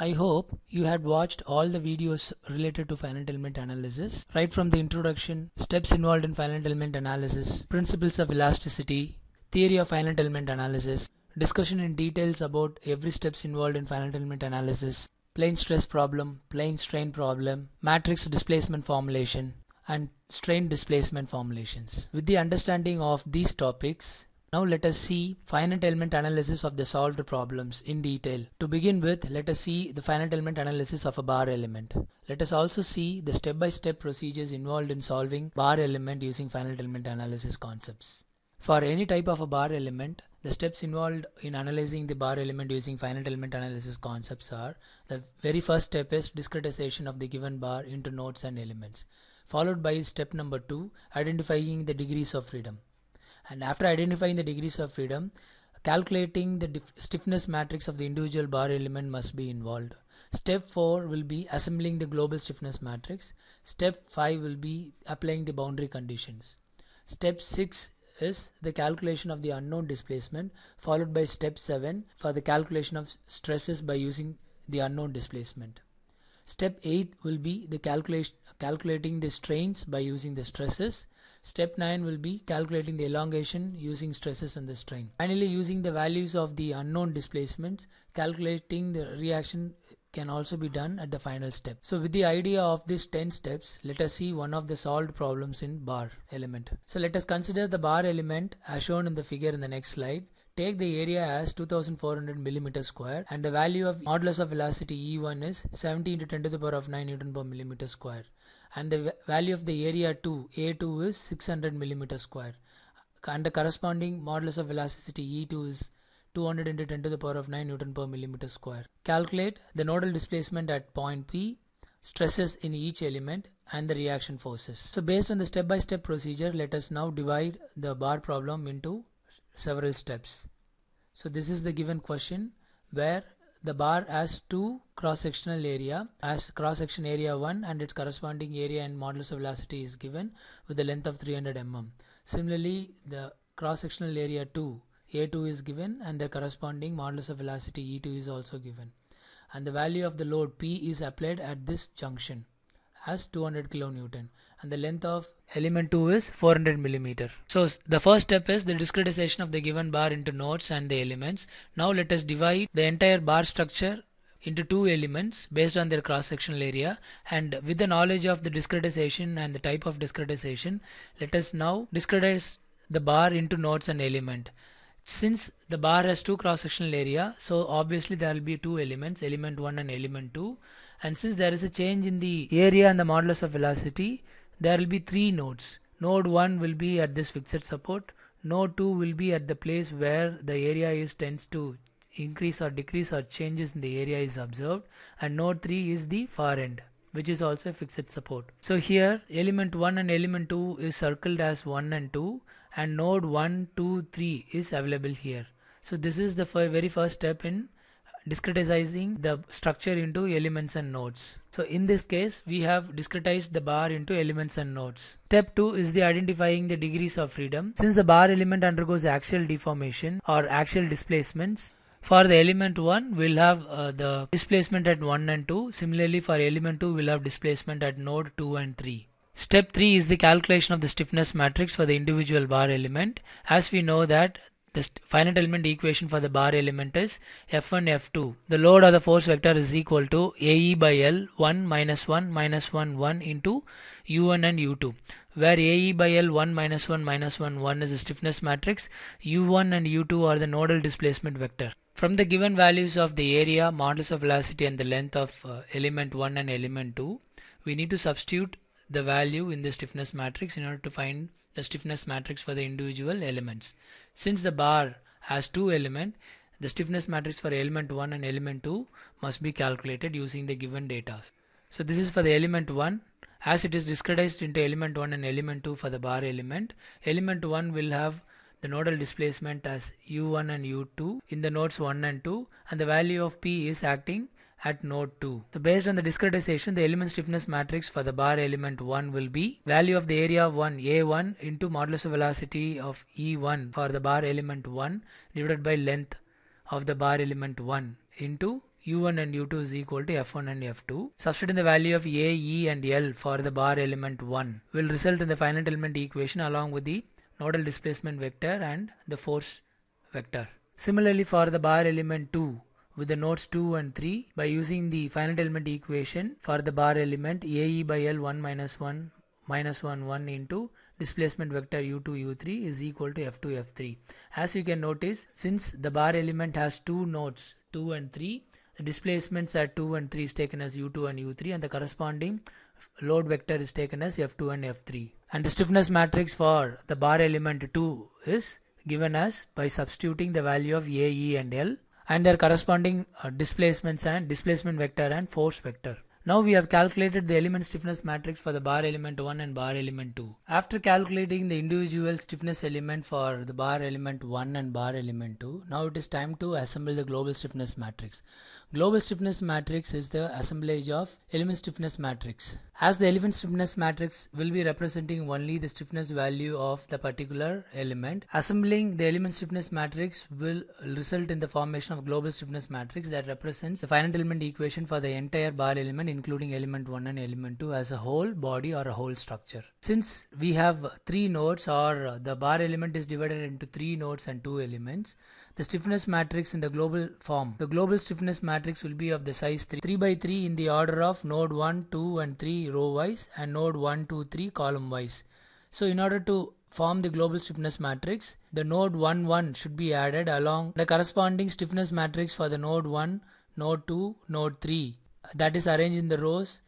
I hope you had watched all the videos related to finite element analysis, right from the introduction, steps involved in finite element analysis, principles of elasticity, theory of finite element analysis, discussion in details about every steps involved in finite element analysis, plane stress problem, plane strain problem, matrix displacement formulation, and strain displacement formulations. With the understanding of these topics, now let us see finite element analysis of the solved problems in detail. To begin with, let us see the finite element analysis of a bar element. Let us also see the step-by-step -step procedures involved in solving bar element using finite element analysis concepts. For any type of a bar element, the steps involved in analyzing the bar element using finite element analysis concepts are the very first step is discretization of the given bar into nodes and elements, followed by step number two, identifying the degrees of freedom and after identifying the degrees of freedom calculating the stiffness matrix of the individual bar element must be involved step 4 will be assembling the global stiffness matrix step 5 will be applying the boundary conditions step 6 is the calculation of the unknown displacement followed by step 7 for the calculation of stresses by using the unknown displacement step 8 will be the calculation calculating the strains by using the stresses Step 9 will be calculating the elongation using stresses on the strain. Finally, using the values of the unknown displacements, calculating the reaction can also be done at the final step. So with the idea of these 10 steps, let us see one of the solved problems in bar element. So let us consider the bar element as shown in the figure in the next slide. Take the area as 2400 millimeter square and the value of modulus of velocity E1 is 70 into 10 to the power of 9 newton per millimeter square and the value of the area 2 A2 is 600 millimeter square and the corresponding modulus of velocity E2 is 200 into 10 to the power of 9 newton per millimeter square. Calculate the nodal displacement at point P, stresses in each element and the reaction forces. So based on the step-by-step -step procedure, let us now divide the bar problem into several steps. So this is the given question where the bar has two cross-sectional area as cross-section area 1 and its corresponding area and modulus of velocity is given with the length of 300 mm. Similarly, the cross-sectional area 2 A2 is given and the corresponding modulus of velocity E2 is also given and the value of the load P is applied at this junction as 200 kilonewton and the length of element 2 is 400 millimeter. So the first step is the discretization of the given bar into nodes and the elements. Now let us divide the entire bar structure into two elements based on their cross-sectional area and with the knowledge of the discretization and the type of discretization let us now discretize the bar into nodes and element since the bar has two cross-sectional area so obviously there will be two elements element 1 and element 2 and since there is a change in the area and the modulus of velocity there will be three nodes node 1 will be at this fixed support node 2 will be at the place where the area is tends to increase or decrease or changes in the area is observed and node 3 is the far end which is also a fixed support. So here element 1 and element 2 is circled as 1 and 2 and node 1, 2, 3 is available here. So this is the very first step in discretizing the structure into elements and nodes. So in this case we have discretized the bar into elements and nodes. Step 2 is the identifying the degrees of freedom. Since the bar element undergoes axial deformation or axial displacements for the element 1 we'll have uh, the displacement at 1 and 2 similarly for element 2 we'll have displacement at node 2 and 3. Step 3 is the calculation of the stiffness matrix for the individual bar element as we know that the finite element equation for the bar element is F1, F2. The load or the force vector is equal to AE by L 1 minus 1 minus 1 1 into U1 and U2 where AE by L1 minus 1 minus 1 1 is the stiffness matrix, U1 and U2 are the nodal displacement vector. From the given values of the area, modulus of velocity and the length of uh, element 1 and element 2, we need to substitute the value in the stiffness matrix in order to find the stiffness matrix for the individual elements. Since the bar has two elements, the stiffness matrix for element 1 and element 2 must be calculated using the given data. So this is for the element 1 as it is discretized into element 1 and element 2 for the bar element. Element 1 will have the nodal displacement as u1 and u2 in the nodes 1 and 2 and the value of p is acting at node 2. So based on the discretization, the element stiffness matrix for the bar element 1 will be value of the area 1 A1 into modulus of velocity of E1 for the bar element 1 divided by length of the bar element 1 into u1 and u2 is equal to f1 and f2. Substituting the value of a, e and l for the bar element 1 will result in the finite element equation along with the nodal displacement vector and the force vector. Similarly for the bar element 2, with the nodes 2 and 3 by using the finite element equation for the bar element AE by L 1 minus 1 minus 1 1 into displacement vector u2 u3 is equal to f2 f3 as you can notice since the bar element has two nodes 2 and 3 the displacements at 2 and 3 is taken as u2 and u3 and the corresponding load vector is taken as f2 and f3 and the stiffness matrix for the bar element 2 is given as by substituting the value of a e and l and their corresponding uh, displacements and displacement vector and force vector. Now we have calculated the element stiffness matrix for the bar element 1 and bar element 2. After calculating the individual stiffness element for the bar element 1 and bar element 2, now it is time to assemble the global stiffness matrix. Global stiffness matrix is the assemblage of element stiffness matrix. As the element stiffness matrix will be representing only the stiffness value of the particular element, assembling the element stiffness matrix will result in the formation of global stiffness matrix that represents the finite element equation for the entire bar element including element 1 and element 2 as a whole body or a whole structure. Since we have three nodes or the bar element is divided into three nodes and two elements, the stiffness matrix in the global form. The global stiffness matrix will be of the size 3, 3 by 3 in the order of node 1, 2 and 3 row wise and node 1, 2, 3 column wise. So in order to form the global stiffness matrix, the node 1, 1 should be added along the corresponding stiffness matrix for the node 1, node 2, node 3 that is arranged in the rows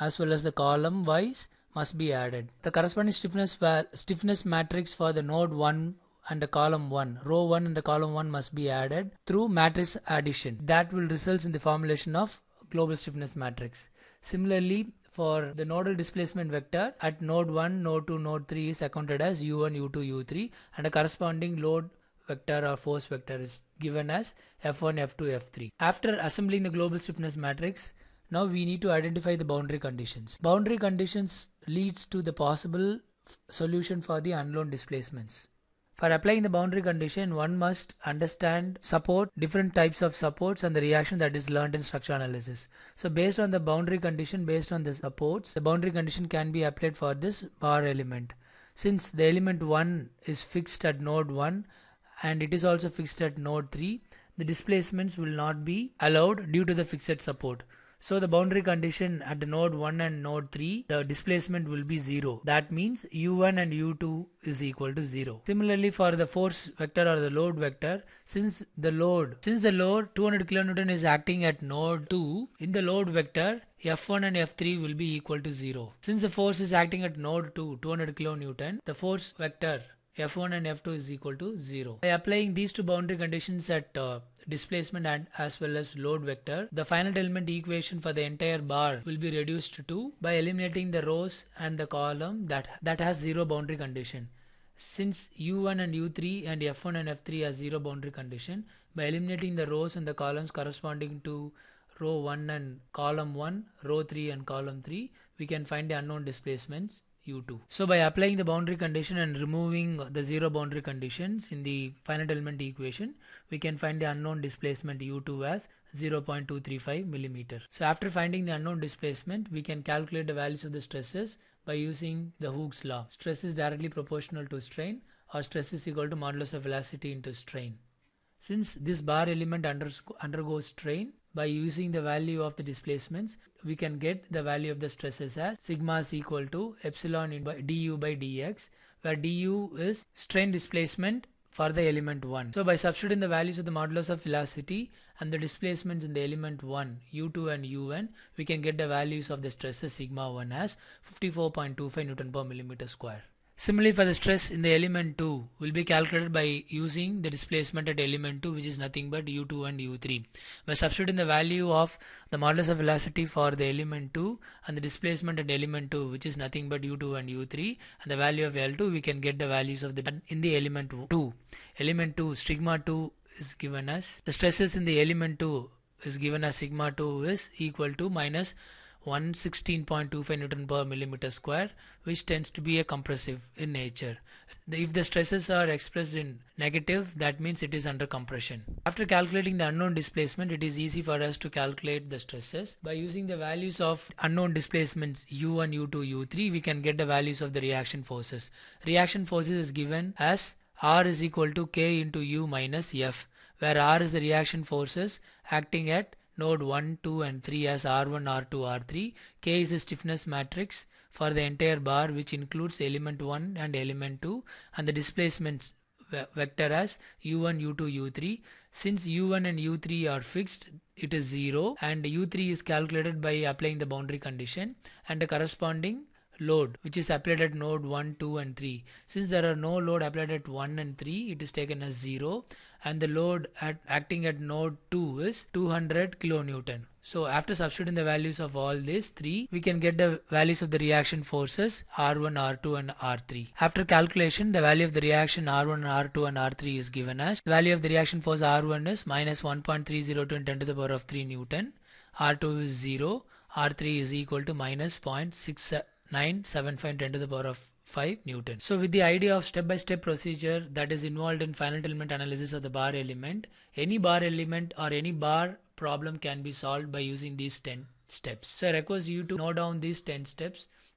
as well as the column wise must be added. The corresponding stiffness, uh, stiffness matrix for the node 1 and column 1. Row 1 and the column 1 must be added through matrix addition. That will result in the formulation of global stiffness matrix. Similarly, for the nodal displacement vector at node 1, node 2, node 3 is accounted as u1, u2, u3 and a corresponding load vector or force vector is given as f1, f2, f3. After assembling the global stiffness matrix, now we need to identify the boundary conditions. Boundary conditions leads to the possible solution for the unknown displacements. For applying the boundary condition, one must understand support, different types of supports and the reaction that is learned in structural analysis. So based on the boundary condition, based on the supports, the boundary condition can be applied for this bar element. Since the element 1 is fixed at node 1 and it is also fixed at node 3, the displacements will not be allowed due to the fixed support. So the boundary condition at node 1 and node 3, the displacement will be 0. That means u1 and u2 is equal to 0. Similarly for the force vector or the load vector, since the load, since the load 200 kilonewton is acting at node 2, in the load vector, F1 and F3 will be equal to 0. Since the force is acting at node 2, 200 kilonewton, the force vector f1 and f2 is equal to 0. By applying these two boundary conditions at uh, displacement and as well as load vector, the finite element equation for the entire bar will be reduced to by eliminating the rows and the column that, that has zero boundary condition. Since u1 and u3 and f1 and f3 are zero boundary condition, by eliminating the rows and the columns corresponding to row 1 and column 1, row 3 and column 3, we can find the unknown displacements u2. So by applying the boundary condition and removing the zero boundary conditions in the finite element equation, we can find the unknown displacement u2 as 0.235 millimeter. So after finding the unknown displacement, we can calculate the values of the stresses by using the Hooke's law. Stress is directly proportional to strain or stress is equal to modulus of velocity into strain. Since this bar element undergoes strain, by using the value of the displacements we can get the value of the stresses as sigma is equal to epsilon in by du by dx where du is strain displacement for the element 1. So by substituting the values of the modulus of velocity and the displacements in the element 1 u2 and un we can get the values of the stresses sigma 1 as 54.25 newton per millimeter square. Similarly, for the stress in the element 2 will be calculated by using the displacement at element 2 which is nothing but u2 and u3. By substituting the value of the modulus of velocity for the element 2 and the displacement at element 2 which is nothing but u2 and u3 and the value of L2 we can get the values of the in the element 2. Element 2 sigma 2 is given as the stresses in the element 2 is given as sigma 2 is equal to minus minus 116.25 newton per millimeter square which tends to be a compressive in nature. If the stresses are expressed in negative that means it is under compression. After calculating the unknown displacement it is easy for us to calculate the stresses. By using the values of unknown displacements u1, u2, u3 we can get the values of the reaction forces. Reaction forces is given as R is equal to K into U minus F where R is the reaction forces acting at node 1, 2 and 3 as R1, R2, R3. K is the stiffness matrix for the entire bar which includes element 1 and element 2 and the displacement vector as u1, u2, u3. Since u1 and u3 are fixed, it is 0 and u3 is calculated by applying the boundary condition and the corresponding load which is applied at node 1, 2 and 3. Since there are no load applied at 1 and 3 it is taken as 0 and the load at acting at node 2 is 200 kilonewton. So after substituting the values of all these three, we can get the values of the reaction forces R1, R2 and R3. After calculation, the value of the reaction R1, R2 and R3 is given as the value of the reaction force R1 is minus 1.302 in 10 to the power of 3 Newton, R2 is 0, R3 is equal to minus 0.6 975 10 to the power of 5 Newton. So with the idea of step-by-step -step procedure that is involved in finite element analysis of the bar element, any bar element or any bar problem can be solved by using these 10 steps. So I request you to note down these 10 steps